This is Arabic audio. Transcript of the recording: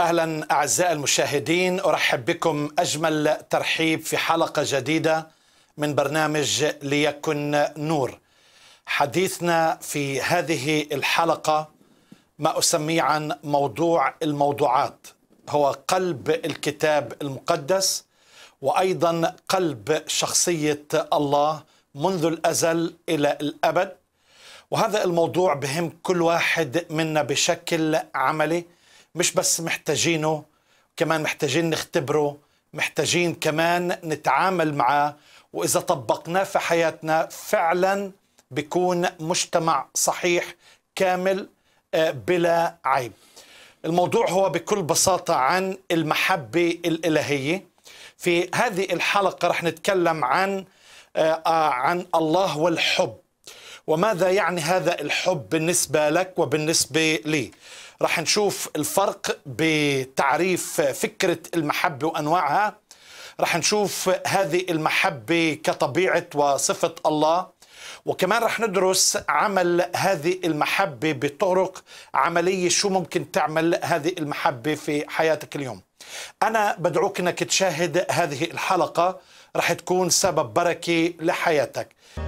اهلا اعزائي المشاهدين ارحب بكم اجمل ترحيب في حلقه جديده من برنامج ليكن نور. حديثنا في هذه الحلقه ما اسميه عن موضوع الموضوعات هو قلب الكتاب المقدس وايضا قلب شخصيه الله منذ الازل الى الابد وهذا الموضوع بهم كل واحد منا بشكل عملي مش بس محتاجينه كمان محتاجين نختبره محتاجين كمان نتعامل معه وإذا طبقناه في حياتنا فعلا بيكون مجتمع صحيح كامل آه، بلا عيب الموضوع هو بكل بساطة عن المحبة الإلهية في هذه الحلقة رح نتكلم عن آه، آه، عن الله والحب وماذا يعني هذا الحب بالنسبة لك وبالنسبة لي رح نشوف الفرق بتعريف فكرة المحبة وأنواعها رح نشوف هذه المحبة كطبيعة وصفة الله وكمان رح ندرس عمل هذه المحبة بطرق عملية شو ممكن تعمل هذه المحبة في حياتك اليوم أنا بدعوك أنك تشاهد هذه الحلقة رح تكون سبب بركة لحياتك